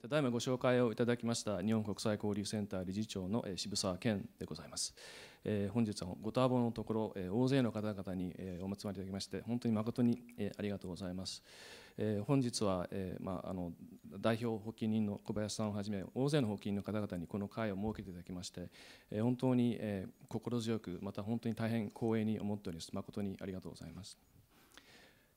ただいまご紹介をいただきました日本国際交流センター理事長の、え渋沢健でございます、え本日はご多忙のところ、え大勢の方々に、えお集まりいただきまして本当に誠に、えありがとうございます、え本日は、えまあ、あの代表発起人の小林さんをはじめ大勢の発起人の方々にこの会を設けていただきまして、え本当に、え心強くまた本当に大変光栄に思っております誠にありがとうございます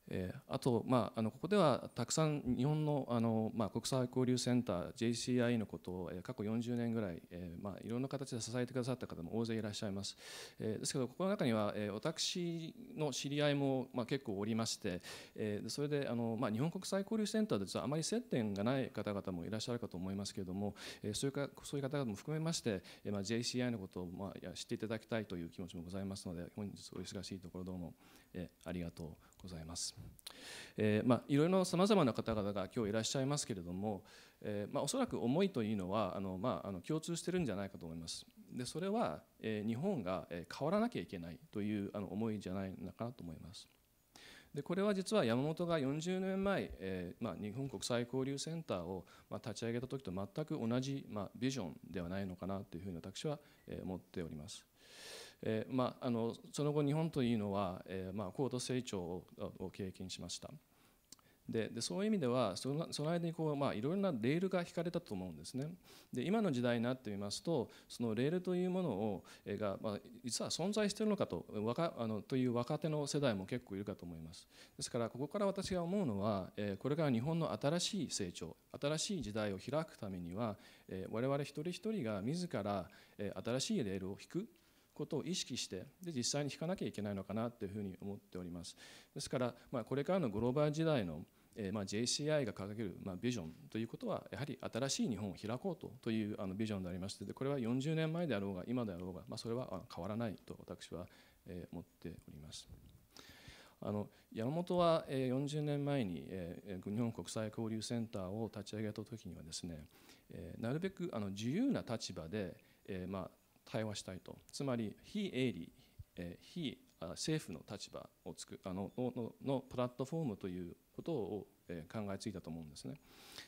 えあと、まあ、あのここではたくさん日本のあの、まあ、国際交流センター JCI のことを、え過去40年ぐらい、えーまあ、いろんな形で支えてくださった方も大勢いらっしゃいます、えー、ですけどここの中には、えー、私の知り合いも、まあ、結構おりまして、えー、それであの、まあ、日本国際交流センターで実はあまり接点がない方々もいらっしゃるかと思いますけれども、えー、そういうかそういう方々も含めまして、えーまあ、JCI のことを、まあ、知っていただきたいという気持ちもございますので本日お忙しいところどうも、えー、ありがとうございます。えー、まあ、いろいろさまざまな方々が今日いらっしゃいますけれども、えー、まあ、おそらく思いというのはあの、まあ、あの共通してるんじゃないかと思います。でそれは、えー、日本が変わらなきゃいけないというあの思いじゃないのかなと思います。でこれは実は山本が40年前、えーまあ、日本国際交流センターを、まあ、立ち上げた時と全く同じ、まあ、ビジョンではないのかなというふうに私は、えー、思っております。えー、まあ、あのその後日本というのは、えー、まあ、高度成長を経験しましたでそういう意味ではそのその間にこう、まあ、いろいろなレールが引かれたと思うんですねで今の時代になってみますとそのレールというものをが、まあ、実は存在しているのかと若あのという若手の世代も結構いるかと思いますですからここから私が思うのは、えこれから日本の新しい成長新しい時代を開くためには、え我々一人一人が自ら、え新しいレールを引くことを意識してで実際に引かなきゃいけないのかなというふうに思っております。ですから、まあ、これからのグローバル時代のえまあ、JCI が掲げる、まあ、ビジョンということはやはり新しい日本を開こうとというあのビジョンでありましてでこれは40年前であろうが今であろうが、まあ、それは変わらないと私は、え思っております。あの山本は40年前に日本国際交流センターを立ち上げた時にはですねなるべくあの自由な立場でま対話したいとつまり非営利、え非政府の立場をつくあのののプラットフォームということを考えついたと思うんですね。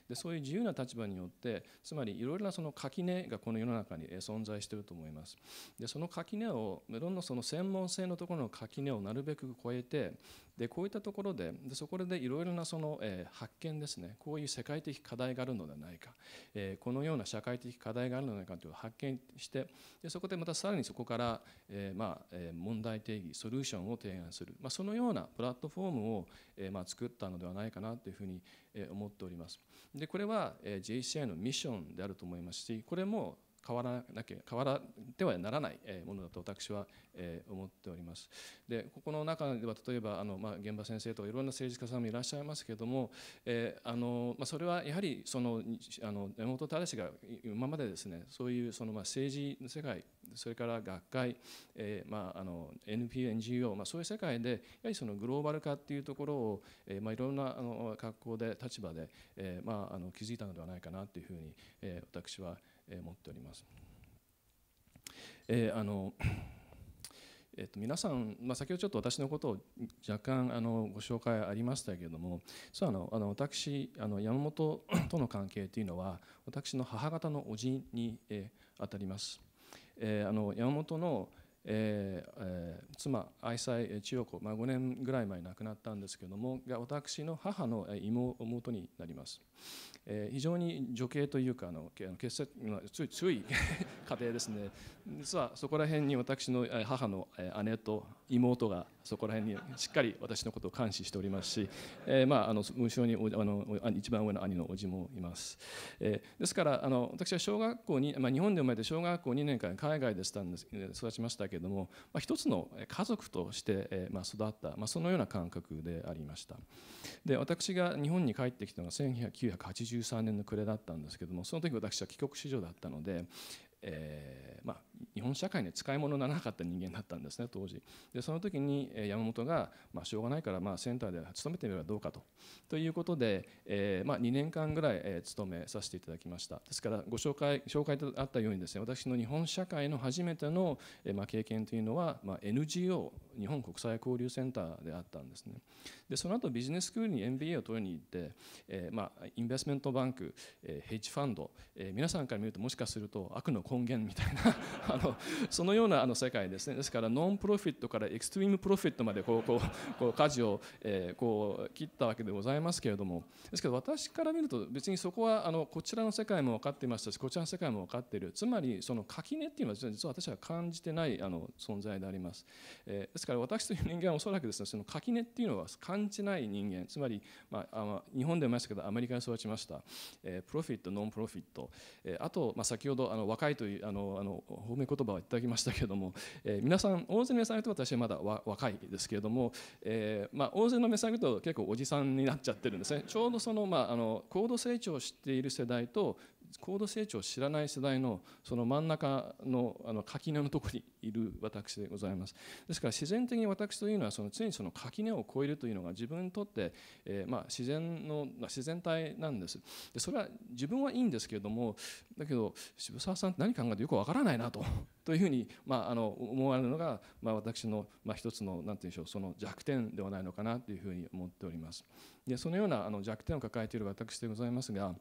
でそういう自由な立場によってつまりいろいろなその垣根がこの世の中に存在していると思います。でその垣根をいろんなその専門性のところの垣根をなるべく超えてでこういったところででそこでいろいろなその、え発見ですねこういう世界的課題があるのではないか、えこのような社会的課題があるのではないかという発見してでそこでまたさらにそこから、えまあ、問題定義ソリューションを提案する、まあ、そのようなプラットフォームを、えまあ、作ったのではないかなというふうに思っております。でこれは JCI のミッションであると思いますしこれも変わらなきゃ変わらてはならないものだと私は思っております。でここの中では例えばあの、まあ、現場先生とかいろんな政治家さんもいらっしゃいますけれども、えー、あのまあ、それはやはりそのあの根本忠が今までですねそういうその、まあ、政治の世界それから学会、えーまあ、あの NPO、NGO、まあ、そういう世界でやはりそのグローバル化っていうところを、えーまあ、いろんなあの格好で立場で、えーまあ、あの気づいたのではないかなというふうに、えー、私は思います。持っております。えー、あのえっと、皆さん、まあ、先ほどちょっと私のことを若干あのご紹介ありましたけれども実はあのあの私あの山本 との関係というのは私の母方のおじに、えー、あたります、えー、あの山本のえーえー、妻愛妻千代子、まあ、5年ぐらい前亡くなったんですけれどもが私の母の妹になります、えー、非常に女系というかあの結節強い強い 家庭ですね実はそこら辺に私の母の姉と妹がそこら辺にしっかり私のことを監視しておりますし、えーまあ、あの後ろにあの一番上の兄のおじもいます、えー、ですからあの私は小学校に、まあ、日本で生まれて小学校2年間海外でしたんです育ちましたけども、まあ、一つの家族として、えまあ、育った、まあ、そのような感覚でありましたで私が日本に帰ってきたのが1983年の暮れだったんですけどもその時私は帰国子女だったので、えー、まあ日本社会に使い物にならなかった人間だったんですね当時でその時に山本が、まあ、しょうがないから、まあ、センターで勤めてみればどうかとということで、えー、まあ、2年間ぐらい、え勤めさせていただきましたですからご紹介紹介とあったようにですね私の日本社会の初めての、えまあ、経験というのは、ま NGO 日本国際交流センターであったんですねでその後ビジネススクールに MBA を取りに行って、えー、まインベスメントバンク、えヘッジファンド、え皆さんから見るともしかすると悪の根源みたいなあのそのようなあの世界ですねですからノンプロフィットからエクストリームプロフィットまでこうこう こう舵を、えー、こう切ったわけでございますけれどもですけど私から見ると別にそこはあのこちらの世界も分かっていましたしこちらの世界も分かっているつまりその垣根っていうのは実は私は感じてないあの存在であります、えー、ですから私という人間はおそらくですねその垣根っていうのは感じない人間つまり、まあ、日本でもいましたけどアメリカに育ちました、えー、プロフィットノンプロフィット、えー、あと、まあ、先ほどあの若いというあのあのホームめ言葉をいただきましたけれども、えー、皆さん大勢の目されと私はまだ若いですけれども、えーまあ、大勢の目されると結構おじさんになっちゃってるんですねちょうどその,、まあ、あの高度成長している世代と高度成長を知らない世代のその真ん中のあの垣根のところにいる私でございますですから自然的に私というのはその常にその垣根を越えるというのが自分にとって、えー、まあ自然の自然体なんですでそれは自分はいいんですけれどもだけど渋沢さんって何考えてよくわからないなと というふうに、まあ、あの思われるのが、まあ、私の、まあ、一つの何て言うんでしょうその弱点ではないのかなというふうに思っております。でそのようなあの弱点を抱えている私でございますが。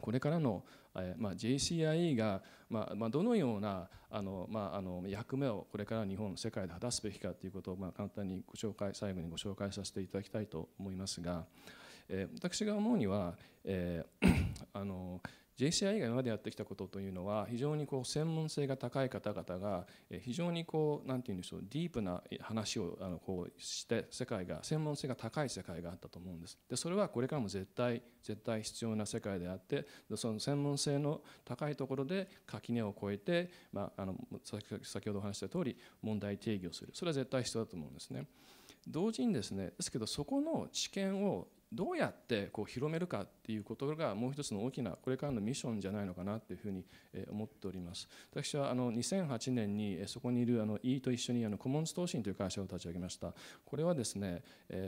これからの、えまあ、JCIE が、まあまあ、どのようなあの、まあ、あの役目をこれから日本世界で果たすべきかということを、まあ、簡単にご紹介最後にご紹介させていただきたいと思いますが、え私が思うには、え あの JCI が今までやってきたことというのは非常にこう専門性が高い方々が非常にこう何て言うんでしょうディープな話をあのこうして世界が専門性が高い世界があったと思うんです。でそれはこれからも絶対絶対必要な世界であってその専門性の高いところで垣根を越えて、まあ、あの先ほどお話した通り問題定義をするそれは絶対必要だと思うんですね。同時にですねですけどそこの知見をどうやってこう広めるかっていうことがもう一つの大きなこれからのミッションじゃないのかなっていうふうに思っております私はあの2008年にそこにいるあの E と一緒にあのコモンズ投信という会社を立ち上げましたこれはですね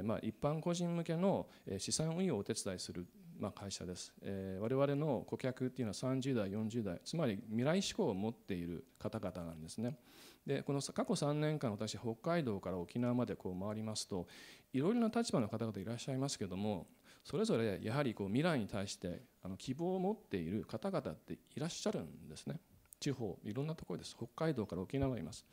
まあ一般個人向けの資産運用をお手伝いするまあ、会社です、えー、我々の顧客っていうのは30代40代つまり未来志向を持っている方々なんですねでこの過去3年間私北海道から沖縄までこう回りますといろいろな立場の方々いらっしゃいますけどもそれぞれやはりこう未来に対してあの希望を持っている方々っていらっしゃるんですね。地方いろんなところです北海道から沖縄がいます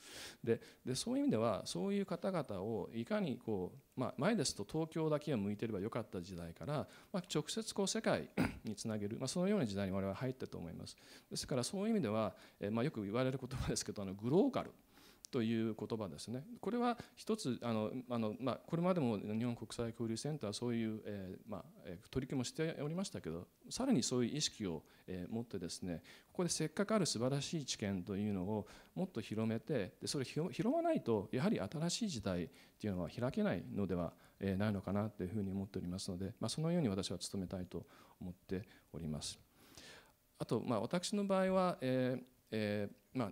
でそういう意味ではそういう方々をいかにこう、まあ、前ですと東京だけが向いてればよかった時代から、まあ、直接こう世界 につなげる、まあ、そのような時代に我々は入ったと思いますですからそういう意味では、えまあ、よく言われる言葉ですけどあのグローカルという言葉ですね。これは一つあのあの、まあ、これまでも日本国際交流センターはそういう、えー、まあ、取り組みもしておりましたけどさらにそういう意識を、えー、持ってですねここでせっかくある素晴らしい知見というのをもっと広めてでそれを広まないとやはり新しい時代というのは開けないのではないのかなというふうに思っておりますので、まあ、そのように私は努めたいと思っております。あと、まあ、私の場合は、えーえーまあ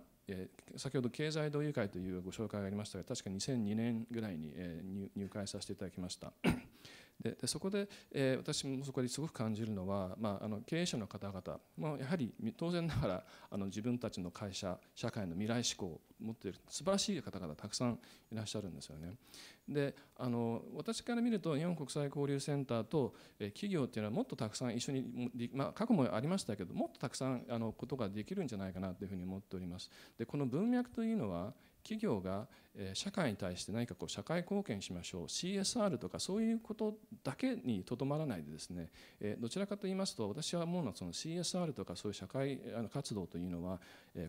先ほど経済同友会というご紹介がありましたが確か2002年ぐらいに入会させていただきましたででそこで、えー、私もそこですごく感じるのは、まあ、あの経営者の方々、まやはり当然ながらあの自分たちの会社社会の未来志向を持っている素晴らしい方々たくさんいらっしゃるんですよね。であの私から見ると日本国際交流センターと、えー、企業っていうのはもっとたくさん一緒に、まあ、過去もありましたけどもっとたくさんあのことができるんじゃないかなというふうに思っております。でこの文脈というのは企業が社会に対して何かこう社会貢献しましょう CSR とかそういうことだけにとどまらないでですねどちらかと言いますと私は思うのはその CSR とかそういう社会活動というのは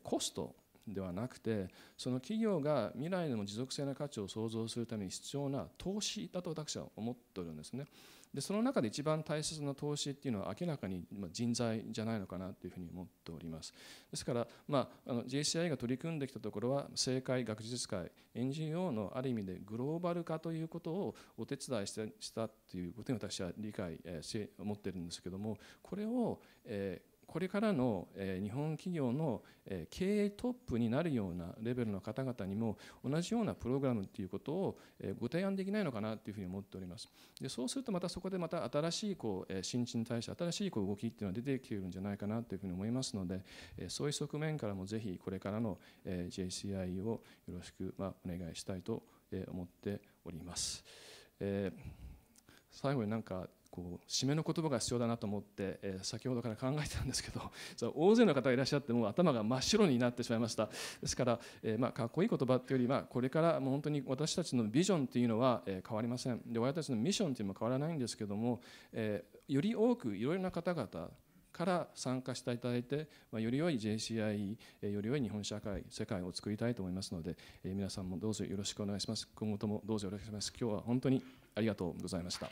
コストではなくてその企業が未来の持続性の価値を創造するために必要な投資だと私は思ってるんですねでその中で一番大切な投資っていうのは明らかに人材じゃないのかなというふうに思っておりますですから、まあ、あの JCI が取り組んできたところは政界学術界 NGO のある意味でグローバル化ということをお手伝いししたということに私は理解、えー、思ってるんですけどもこれを、えーこれからの日本企業の経営トップになるようなレベルの方々にも同じようなプログラムということをご提案できないのかなというふうに思っております。でそうするとまたそこでまた新しいこう新陳代謝新しいこう動きっていうのは出てきているんじゃないかなというふうに思いますのでそういう側面からもぜひこれからの JCI をよろしくまお願いしたいと思っております。え最後になんかこう締めの言葉が必要だなと思って、えー、先ほどから考えてたんですけど 大勢の方がいらっしゃってもう頭が真っ白になってしまいましたですから、えー、まあ、かっこいい言葉っていうよりはこれからもう本当に私たちのビジョンっていうのは、えー、変わりませんで私たちのミッションっていうのも変わらないんですけども、えより多くいろいろな方々から参加していただいて、まあ、より良い JCI、より良い日本社会、世界を作りたいと思いますので、えー、皆さんもどうぞよろしくお願いします。今後ともどうぞよろしくお願いします。今日は本当にありがとうございました。